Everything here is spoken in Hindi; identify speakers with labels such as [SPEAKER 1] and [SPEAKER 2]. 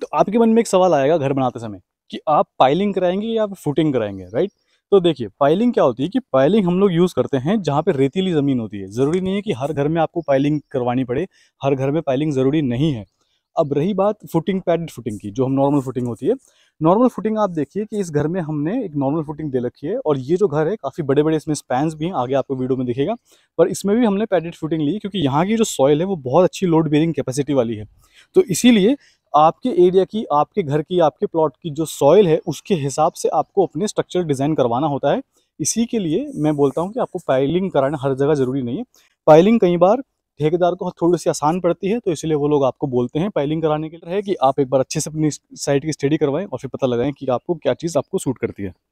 [SPEAKER 1] तो आपके मन में एक सवाल आएगा घर बनाते समय कि आप पाइलिंग कराएंगे या आप फुटिंग कराएंगे राइट तो देखिए पाइलिंग क्या होती है कि पाइलिंग हम लोग यूज़ करते हैं जहाँ पे रेतीली ज़मीन होती है ज़रूरी नहीं है कि हर घर में आपको पाइलिंग करवानी पड़े हर घर में पाइलिंग ज़रूरी नहीं है अब रही बात फुटिंग पैडेड फुटिंग की जो हम नॉर्मल फुटिंग होती है नॉर्मल फुटिंग आप देखिए कि इस घर में हमने एक नॉर्मल फुटिंग दे रखी है और ये जो घर है काफ़ी बड़े बड़े इसमें स्पैंस भी हैं आगे आपको वीडियो में दिखेगा पर इसमें भी हमने पैडेड फुटिंग ली क्योंकि यहाँ की जो सॉइल है वो बहुत अच्छी लोड बेरिंग कैपेसिटी वाली है तो इसीलिए आपके एरिया की आपके घर की आपके प्लॉट की जो सॉइल है उसके हिसाब से आपको अपने स्ट्रक्चर डिज़ाइन करवाना होता है इसी के लिए मैं बोलता हूँ कि आपको पाइलिंग कराना हर जगह ज़रूरी नहीं है पाइलिंग कई बार ठेकेदार को थोड़ी सी आसान पड़ती है तो इसलिए वो लोग आपको बोलते हैं पाइलिंग कराने के लिए है कि आप एक बार अच्छे से अपनी साइट की स्टडी करवाएं और फिर पता लगाएं कि आपको क्या चीज़ आपको सूट करती है